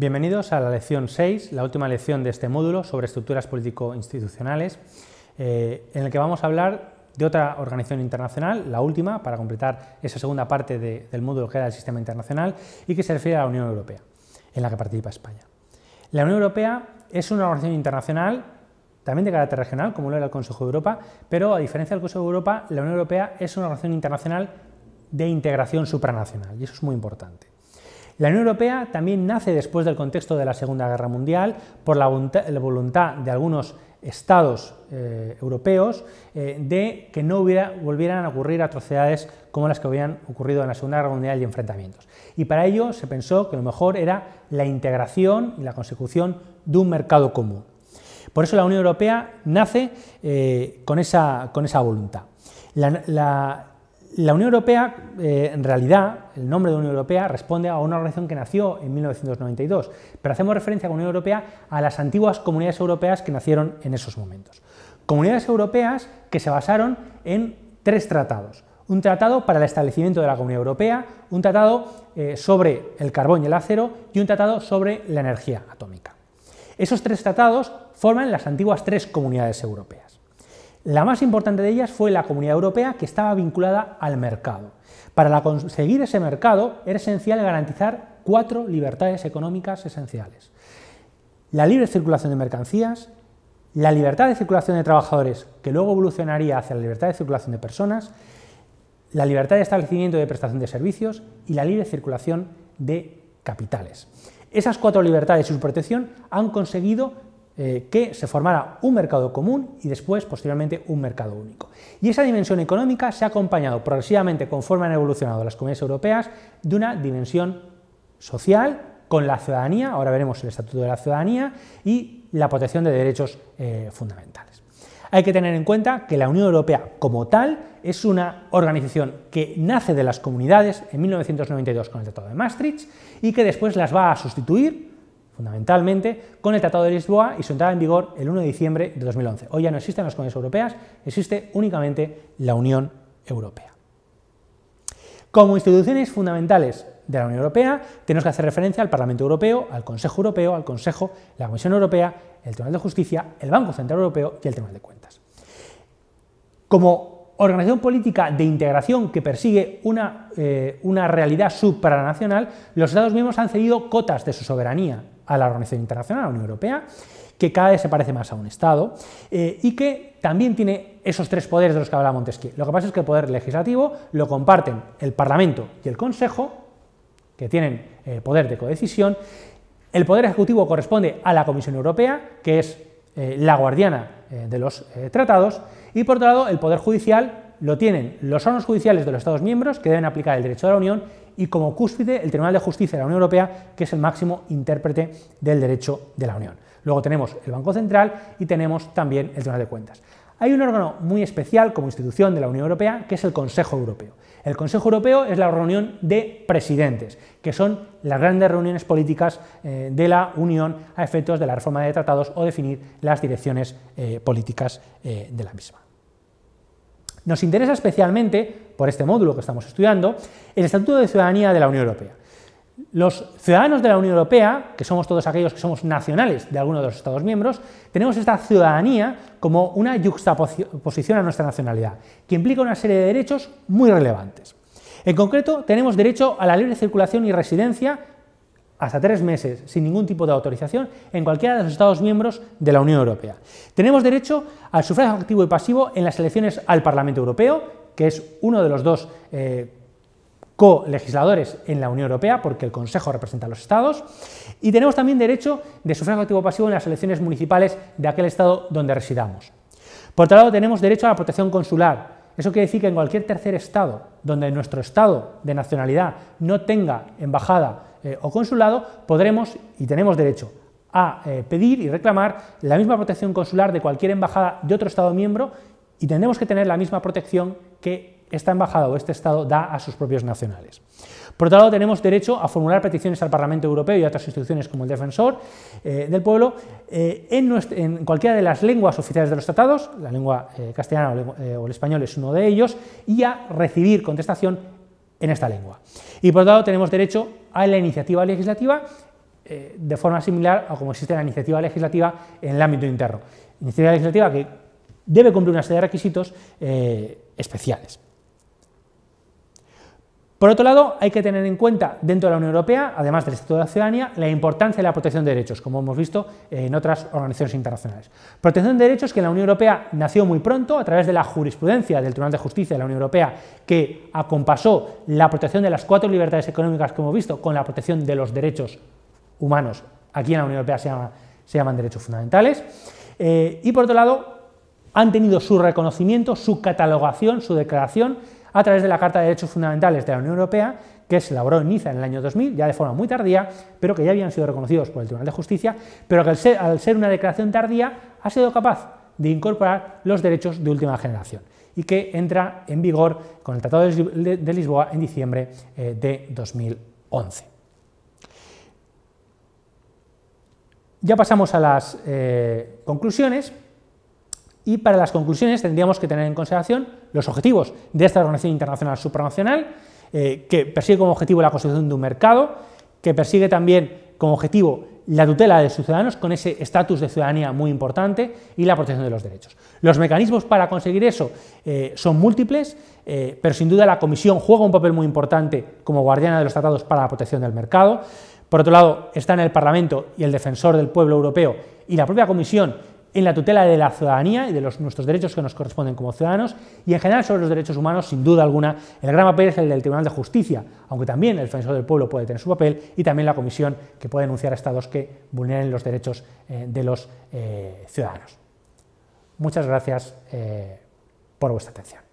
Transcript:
Bienvenidos a la lección 6, la última lección de este módulo sobre estructuras político-institucionales, eh, en la que vamos a hablar de otra organización internacional, la última, para completar esa segunda parte del módulo que era el sistema internacional y que se refiere a la Unión Europea, en la que participa España. La Unión Europea es una organización internacional también de carácter regional, como lo era el Consejo de Europa, pero a diferencia del Consejo de Europa, la Unión Europea es una organización internacional de integración supranacional, y eso es muy importante. La Unión Europea también nace después del contexto de la Segunda Guerra Mundial por la voluntad de algunos estados eh, europeos eh, de que no volvieran a ocurrir atrocidades como las que habían ocurrido en la Segunda Guerra Mundial y enfrentamientos. Y para ello se pensó que lo mejor era la integración y la consecución de un mercado común. Por eso la Unión Europea nace eh, con, esa, voluntad. la, la Unión Europea, eh, en realidad, el nombre de Unión Europea responde a una organización que nació en 1992, pero hacemos referencia con Unión Europea a las antiguas comunidades europeas que nacieron en esos momentos. Comunidades europeas que se basaron en tres tratados. Un tratado para el establecimiento de la Comunidad Europea, un tratado eh, sobre el carbón y el acero y un tratado sobre la energía atómica. Esos tres tratados forman las antiguas tres comunidades europeas. La más importante de ellas fue la Comunidad Europea, que estaba vinculada al mercado. Para conseguir ese mercado era esencial garantizar cuatro libertades económicas esenciales. La libre circulación de mercancías, la libertad de circulación de trabajadores, que luego evolucionaría hacia la libertad de circulación de personas, la libertad de establecimiento y de prestación de servicios y la libre circulación de capitales. Esas cuatro libertades y su protección han conseguido eh, que se formara un mercado común y después, posteriormente, un mercado único. Y esa dimensión económica se ha acompañado progresivamente, conforme han evolucionado las comunidades europeas, de una dimensión social con la ciudadanía, ahora veremos el Estatuto de la Ciudadanía, y la protección de derechos eh, fundamentales. Hay que tener en cuenta que la Unión Europea como tal es una organización que nace de las comunidades en 1992 con el Tratado de Maastricht y que después las va a sustituir fundamentalmente con el Tratado de Lisboa y su entrada en vigor el 1 de diciembre de 2011. Hoy ya no existen las comunidades europeas, existe únicamente la Unión Europea. Como instituciones fundamentales de la Unión Europea, tenemos que hacer referencia al Parlamento Europeo, al Consejo Europeo, al Consejo, la Comisión Europea, el Tribunal de Justicia, el Banco Central Europeo y el Tribunal de Cuentas. Como organización política de integración que persigue una, eh, una realidad supranacional, los Estados miembros han cedido cotas de su soberanía a la Organización Internacional, a la Unión Europea, que cada vez se parece más a un Estado eh, y que también tiene esos tres poderes de los que habla Montesquieu. Lo que pasa es que el poder legislativo lo comparten el Parlamento y el Consejo, que tienen eh, poder de codecisión. El poder ejecutivo corresponde a la Comisión Europea, que es eh, la guardiana de los tratados, y por otro lado el poder judicial lo tienen los órganos judiciales de los Estados miembros que deben aplicar el derecho de la Unión y como cúspide el Tribunal de Justicia de la Unión Europea, que es el máximo intérprete del derecho de la Unión. Luego tenemos el Banco Central y tenemos también el Tribunal de Cuentas. Hay un órgano muy especial como institución de la Unión Europea, que es el Consejo Europeo. El Consejo Europeo es la reunión de presidentes, que son las grandes reuniones políticas eh, de la Unión a efectos de la reforma de tratados o definir las direcciones eh, políticas eh, de la misma. Nos interesa especialmente, por este módulo que estamos estudiando, el Estatuto de Ciudadanía de la Unión Europea. Los ciudadanos de la Unión Europea, que somos todos aquellos que somos nacionales de alguno de los Estados miembros, tenemos esta ciudadanía como una juxtaposición a nuestra nacionalidad, que implica una serie de derechos muy relevantes. En concreto, tenemos derecho a la libre circulación y residencia hasta tres meses sin ningún tipo de autorización en cualquiera de los Estados miembros de la Unión Europea. Tenemos derecho al sufragio activo y pasivo en las elecciones al Parlamento Europeo, que es uno de los dos eh, colegisladores en la Unión Europea, porque el Consejo representa a los Estados, y tenemos también derecho de sufragio activo y pasivo en las elecciones municipales de aquel Estado donde residamos. Por otro lado, tenemos derecho a la protección consular. Eso quiere decir que en cualquier tercer Estado donde nuestro Estado de nacionalidad no tenga embajada eh, o consulado, podremos y tenemos derecho a eh, pedir y reclamar la misma protección consular de cualquier embajada de otro Estado miembro y tendremos que tener la misma protección que esta embajada o este Estado da a sus propios nacionales. Por otro lado, tenemos derecho a formular peticiones al Parlamento Europeo y a otras instituciones como el Defensor eh, del Pueblo en, cualquiera de las lenguas oficiales de los tratados, la lengua castellana o, el español es uno de ellos, y a recibir contestación en esta lengua. Y por otro lado, tenemos derecho a la iniciativa legislativa eh, de forma similar a como existe la iniciativa legislativa en el ámbito interno. Iniciativa legislativa que debe cumplir una serie de requisitos eh, especiales. Por otro lado, hay que tener en cuenta dentro de la Unión Europea, además del Estatuto de la Ciudadanía, la importancia de la protección de derechos, como hemos visto en otras organizaciones internacionales. Protección de derechos que en la Unión Europea nació muy pronto a través de la jurisprudencia del Tribunal de Justicia de la Unión Europea, que acompasó la protección de las cuatro libertades económicas que hemos visto con la protección de los derechos humanos. Aquí en la Unión Europea se, llaman derechos fundamentales. Eh, y por otro lado, han tenido su reconocimiento, su catalogación, su declaración a través de la Carta de Derechos Fundamentales de la Unión Europea, que se elaboró en Niza en el año 2000, ya de forma muy tardía, pero que ya habían sido reconocidos por el Tribunal de Justicia, pero que al ser, una declaración tardía ha sido capaz de incorporar los derechos de última generación y que entra en vigor con el Tratado de Lisboa en diciembre eh, de 2011. Ya pasamos a las eh, conclusiones. Y para las conclusiones tendríamos que tener en consideración los objetivos de esta organización internacional supranacional, eh, que persigue como objetivo la construcción de un mercado, que persigue también como objetivo la tutela de sus ciudadanos con ese estatus de ciudadanía muy importante y la protección de los derechos. Los mecanismos para conseguir eso eh, son múltiples, eh, pero sin duda la Comisión juega un papel muy importante como guardiana de los tratados para la protección del mercado. Por otro lado, están el Parlamento y el Defensor del Pueblo Europeo y la propia Comisión en la tutela de la ciudadanía y de nuestros derechos que nos corresponden como ciudadanos, y en general sobre los derechos humanos, sin duda alguna, el gran papel es el del Tribunal de Justicia, aunque también el Defensor del Pueblo puede tener su papel, y también la Comisión que puede denunciar a estados que vulneren los derechos eh, de los eh, ciudadanos. Muchas gracias eh, por vuestra atención.